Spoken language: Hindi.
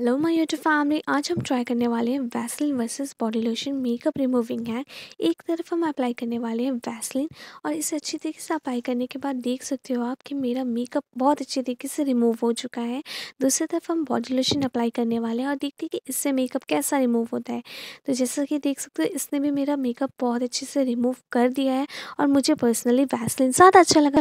हेलो माय यूट्यूब फैमिली आज हम ट्राई करने वाले हैं Vaseline versus body lotion makeup removing है एक तरफ हम अप्लाई करने वाले हैं वैसलिन और इसे अच्छी तरीके से अप्लाई करने के बाद देख सकते हो आप कि मेरा मेकअप बहुत अच्छी तरीके से रिमूव हो चुका है दूसरी तरफ हम बॉडी लोशन अप्लाई करने वाले हैं और देखते हैं कि इससे मेकअप कैसा रिमूव होता है तो जैसा कि देख सकते हो इसने भी मेरा मेकअप बहुत अच्छे से रिमूव कर दिया है और मुझे पर्सनली वैसलिन ज़्यादा अच्छा लगा